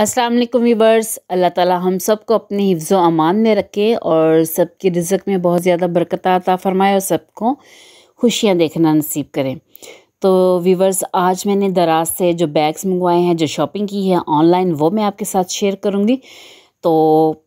अस्सलाम वालेकुम वीवर्स अल्लाह ताला हम सबको अपने हिफ्ज़ अमान में रखे और सबके रिजक में बहुत ज़्यादा बरकत आता फ़रमाए और सबको खुशियाँ देखना नसीब करें तो वीवर्स आज मैंने दराज से जो बैग्स मंगवाए हैं जो शॉपिंग की है ऑनलाइन वो मैं आपके साथ शेयर करूँगी तो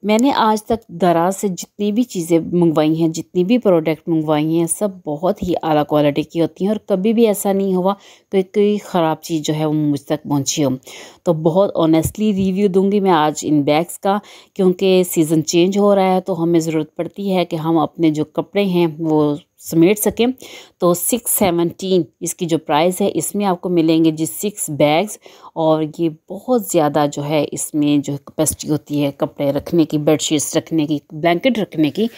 मैंने आज तक दराज से जितनी भी चीज़ें मंगवाई हैं जितनी भी प्रोडक्ट मंगवाई हैं सब बहुत ही आला क्वालिटी की होती हैं और कभी भी ऐसा नहीं हुआ तो कि कोई तो ख़राब चीज़ जो है वो मुझ तक पहुंची हो तो बहुत ऑनेस्टली रिव्यू दूंगी मैं आज इन बैग्स का क्योंकि सीज़न चेंज हो रहा है तो हमें ज़रूरत पड़ती है कि हम अपने जो कपड़े हैं वो समेट सकें तो सिक्स सेवनटीन इसकी जो प्राइस है इसमें आपको मिलेंगे जी सिक्स बैग्स और ये बहुत ज़्यादा जो है इसमें जो कैपेसिटी होती है कपड़े रखने की बेडशीट्स रखने की ब्लैंकेट रखने की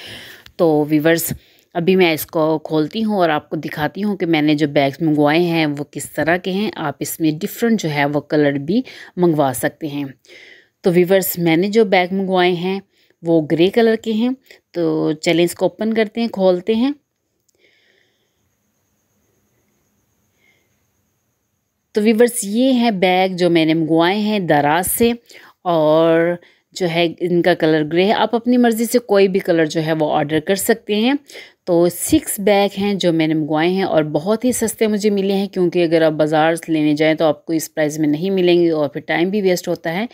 तो वीवर्स अभी मैं इसको खोलती हूँ और आपको दिखाती हूँ कि मैंने जो बैग्स मंगवाए हैं वो किस तरह के हैं आप इसमें डिफरेंट जो है वो कलर भी मंगवा सकते हैं तो वीवर्स मैंने जो बैग मंगवाए हैं वो ग्रे कलर के हैं तो चलें इसको ओपन करते हैं खोलते हैं तो वीवर्स ये हैं बैग जो मैंने मंगवाए हैं दराज से और जो है इनका कलर ग्रे है आप अपनी मर्ज़ी से कोई भी कलर जो है वो ऑर्डर कर सकते हैं तो सिक्स बैग हैं जो मैंने मंगवाए हैं और बहुत ही सस्ते मुझे मिले हैं क्योंकि अगर आप बाज़ार लेने जाएँ तो आपको इस प्राइस में नहीं मिलेंगे और फिर टाइम भी वेस्ट होता है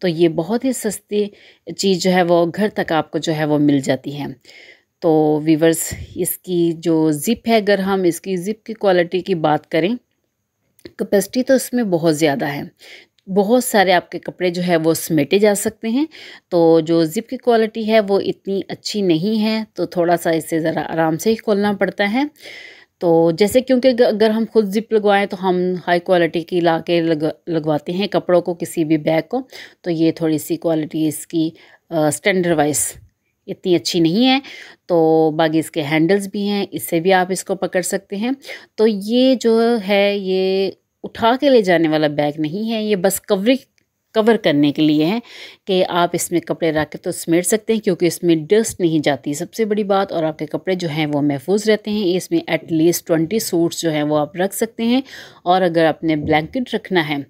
तो ये बहुत ही सस्ती चीज़ जो है वो घर तक आपको जो है वो मिल जाती है तो वीवर्स इसकी जो ज़िप है अगर हम इसकी ज़िप की क्वालिटी की बात करें कैपेसिटी तो इसमें बहुत ज़्यादा है बहुत सारे आपके कपड़े जो है वो समेटे जा सकते हैं तो जो ज़िप की क्वालिटी है वो इतनी अच्छी नहीं है तो थोड़ा सा इसे ज़रा आराम से ही खोलना पड़ता है तो जैसे क्योंकि अगर हम खुद ज़िप लगवाएं तो हम हाई क्वालिटी की ला के लग, लगवाते हैं कपड़ों को किसी भी बैग को तो ये थोड़ी सी क्वालिटी इसकी स्टैंडर्ड वाइज इतनी अच्छी नहीं है तो बाकी इसके हैंडल्स भी हैं इससे भी आप इसको पकड़ सकते हैं तो ये जो है ये उठा के ले जाने वाला बैग नहीं है ये बस कवरिंग कवर करने के लिए है कि आप इसमें कपड़े रख के तो समेट सकते हैं क्योंकि इसमें डस्ट नहीं जाती सबसे बड़ी बात और आपके कपड़े जो हैं वो महफूज रहते हैं इसमें एटलीस्ट ट्वेंटी सूट्स जो हैं वो आप रख सकते हैं और अगर आपने ब्लैंकेट रखना है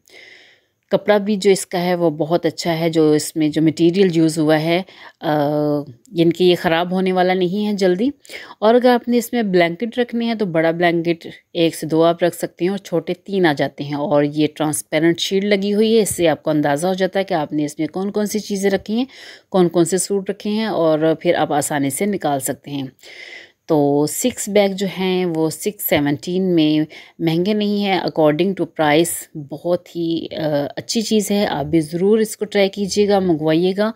कपड़ा भी जो इसका है वो बहुत अच्छा है जो इसमें जो मटेरियल यूज़ हुआ है यानी कि ये ख़राब होने वाला नहीं है जल्दी और अगर आपने इसमें ब्लैंकेट रखने हैं तो बड़ा ब्लैंकेट एक से दो आप रख सकते हैं और छोटे तीन आ जाते हैं और ये ट्रांसपेरेंट शीट लगी हुई है इससे आपको अंदाज़ा हो जाता है कि आपने इसमें कौन कौन सी चीज़ें रखी हैं कौन कौन से सूट रखे हैं और फिर आप आसानी से निकाल सकते हैं तो सिक्स बैग जो हैं वो सिक्स सेवनटीन में महंगे नहीं हैं अकॉर्डिंग टू प्राइस बहुत ही अच्छी चीज़ है आप भी ज़रूर इसको ट्राई कीजिएगा मंगवाइएगा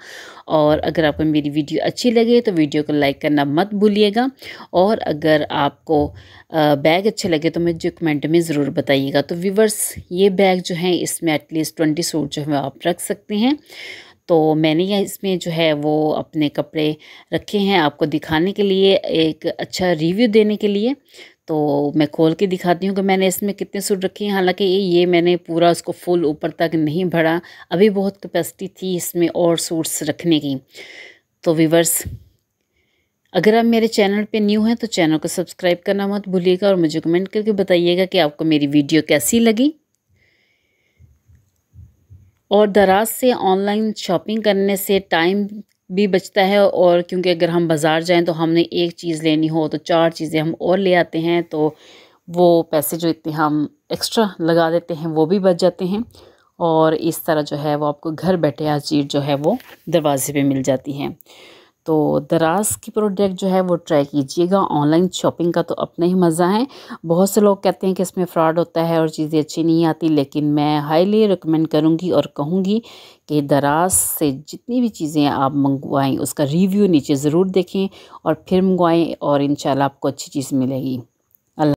और अगर आपको मेरी वीडियो अच्छी लगे तो वीडियो को लाइक करना मत भूलिएगा और अगर आपको बैग अच्छे लगे तो मुझे कमेंट में ज़रूर बताइएगा तो व्यूवर्स ये बैग जो हैं इसमें एटलीस्ट ट्वेंटी सूट जो है आप रख सकते हैं तो मैंने यह इसमें जो है वो अपने कपड़े रखे हैं आपको दिखाने के लिए एक अच्छा रिव्यू देने के लिए तो मैं खोल के दिखाती हूँ कि मैंने इसमें कितने सूट रखे हैं हालांकि ये मैंने पूरा उसको फुल ऊपर तक नहीं भरा अभी बहुत कैपेसिटी थी इसमें और सूट्स रखने की तो वीवर्स अगर आप मेरे चैनल पे न्यू हैं तो चैनल को सब्सक्राइब करना मत भूलिएगा और मुझे कमेंट करके बताइएगा कि आपको मेरी वीडियो कैसी लगी और दराज से ऑनलाइन शॉपिंग करने से टाइम भी बचता है और क्योंकि अगर हम बाज़ार जाएं तो हमने एक चीज़ लेनी हो तो चार चीज़ें हम और ले आते हैं तो वो पैसे जो इतने हम एक्स्ट्रा लगा देते हैं वो भी बच जाते हैं और इस तरह जो है वो आपको घर बैठे आज चीज़ जो है वो दरवाजे पे मिल जाती है तो दराज की प्रोडक्ट जो है वो ट्राई कीजिएगा ऑनलाइन शॉपिंग का तो अपना ही मज़ा है बहुत से लोग कहते हैं कि इसमें फ़्रॉड होता है और चीज़ें अच्छी नहीं आती लेकिन मैं हाईली रिकमेंड करूँगी और कहूँगी कि दराज से जितनी भी चीज़ें आप मंगवाएँ उसका रिव्यू नीचे ज़रूर देखें और फिर मंगवाएँ और इन आपको अच्छी चीज़ मिलेगी